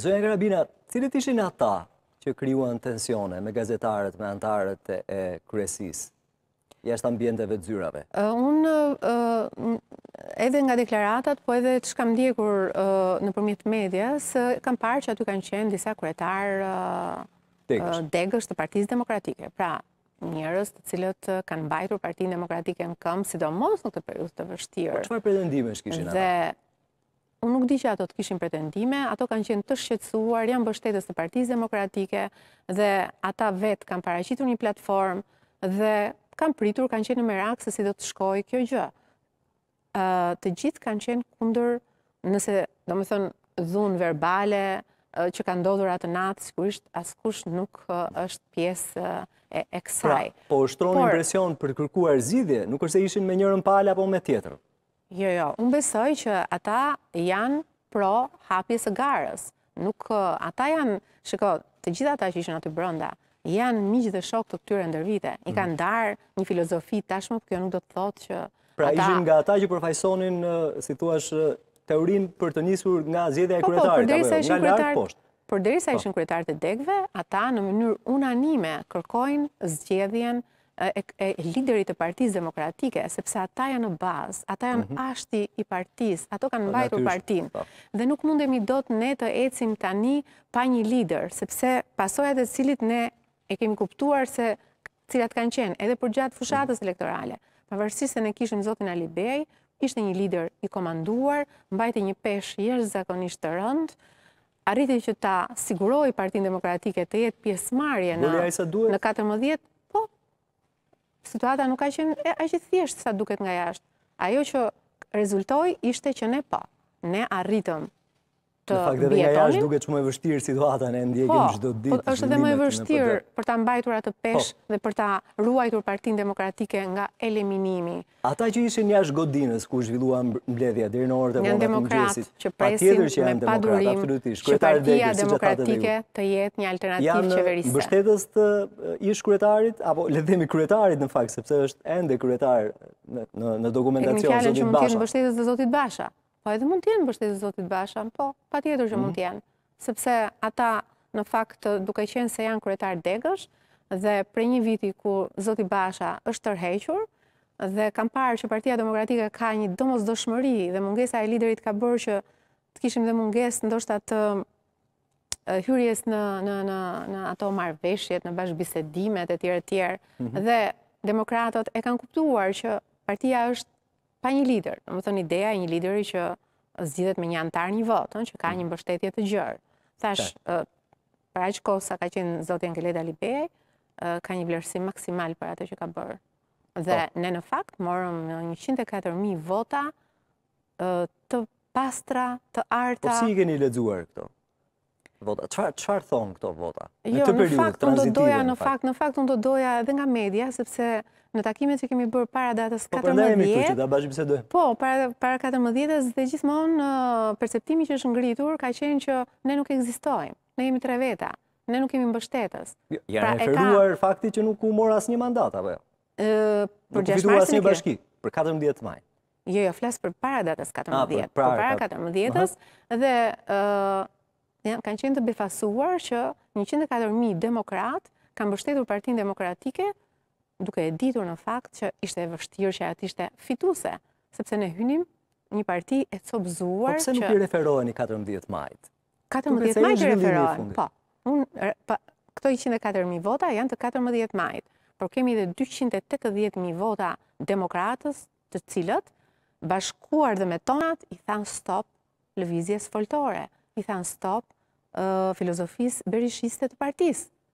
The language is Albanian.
Zoja Grabina, cilët ishin ata që kryuan tensione me gazetarët, me antarët e kresis, jashtë ambjenteve të zyrave? Unë edhe nga deklaratat, po edhe të kam ndjekur në përmjet medjas, kam parë që aty kanë qenë disa kretarë degësht të partiz demokratike. Pra, njërës të cilët kanë bajtur partin demokratike në këmë, sidomos në këtë periut të vështirë. Po, qëfar pretendime shkishin ata? unë nuk di që ato të kishin pretendime, ato kanë qenë të shqetsuar, janë bështetës të partiz demokratike, dhe ata vetë kanë paracitur një platformë, dhe kanë pritur, kanë qenë në merak se si do të shkoj kjo gjë. Të gjithë kanë qenë kunder, nëse, do më thënë, dhunë verbale, që kanë dodur atë natë, sikurisht, askush nuk është pjesë e pra, kësaj. po është tronë impresion për kërkuar zidhje, nuk është e ishin me njërën pale apo me tjetërë. Jo, jo, unë besoj që ata janë pro hapjes e garës. Nuk, ata janë, shiko, të gjitha ata që ishën aty brënda, janë miqë dhe shok të këtyre ndërvite. I kanë mhm. darë një filozofi tashmë, për kjo nuk do të thotë që... Pra ishën nga ata që përfajsonin, si tuash, teorin për të njësur nga zjedhja e po, po, kretarit, jo, nga lartë poshtë. Por dheri sa po. ishën kretarit e degve, ata në mënyrë unanime kërkojnë zjedhjen e liderit të partiz demokratike, sepse ata janë në bazë, ata janë mhm. ashti i partiz, ato kanë po, mbajtur partin. Po. Dhe nuk mundemi do të ne të ecim tani pa një lider, sepse pasojat e cilit ne e kemi kuptuar se cilat kanë qenë, edhe për gjatë mhm. fushatës elektorale. Pavërsi se ne kishim Zotin Alibej, ishte një lider i komanduar, mbajti një pesh jeshtë zakonisht të rëndë, arriti që ta siguroi partin demokratike të jetë pjesmarje në 14 situata nuk ka qenë e aqë thjeshtë sa duket nga jashtë. Ajo që rezultoj ishte që ne pa, po, ne arritëm të Në fakt edhe nga jashtë duke që më e vështirë situata në ndjekim të po, ditë. Po, është dhe më e vështirë për ta mbajtur atë po. pesh dhe për ta ruajtur partin demokratike nga eliminimi. Ata që ishin jashtë godinës ku zhvillua mbledhja dhe në orë të vonat të mëgjesit. Pa tjetër që janë demokrat, absolutisht. Që partia demokratike të jetë një alternativë qeverisë. Janë bështetës të ish kretarit, apo le themi kretarit në fakt, sepse është ende kretar në dokumentacion zotit Basha. Po edhe mund t'jenë bështetit të Zotit Basha, po, pa tjetër që mund mhm. t'jenë. sepse ata në fakt duke qenë se janë kuretarë degësh, dhe pre një viti ku Zotit Basha është tërhequr, dhe kam parë që partia demokratika ka një domës dëshmëri dhe mungesa e liderit ka bërë që të kishim dhe munges ndoshta të hyrjes në ato marveshjet, në bashkë bisedimet e tjere tjere. Mhm. Dhe demokratot e kanë kuptuar që partia është pa një lider. Në më thënë, ideja e një lideri që zidhet me një antar një votë, që ka mm. një mbështetje të gjërë. Thash, për aqë kosa ka qenë Zotë Angeleda Libej, ka një vlerësim maksimal për atë që ka bërë. Dhe po. ne në fakt, morëm 104.000 vota të pastra, të po, arta... Po si i keni ledzuar këto? vota? Qfarë thonë këto vota? Jo, në fakt, në fakt, në të doja edhe nga media, sepse në takimet që kemi bërë para datës 14... Po, përndajemi të që Po, para 14 dhe gjithmonë uh, perceptimi që është ngritur ka qenë që ne nuk egzistojmë, ne jemi tre veta, ne nuk kemi mbështetës. Ja pra, referuar fakti që nuk u mora asë një mandat, apo jo? Për gjeshtë e kërë. Nuk u fitur asë një bashki, për 14 maj. Jo, jo, flasë për para datës 14, ah, për para 14 po, dhe kanë qenë të befasuar që 104.000 demokrat kanë bështetur partin demokratike duke e ditur në fakt që ishte e vështirë që atë ishte fituse, sepse ne hynim një parti e copëzuar po që... Po pëse nuk i referoheni 14 majt? 14 majt i referohen, po. Këto 104.000 vota janë të 14 majt, por kemi dhe 280.000 vota demokratës të cilët bashkuar dhe me tonat i than stop lëvizjes foltore, i than stop filozofisë berishiste të partisë.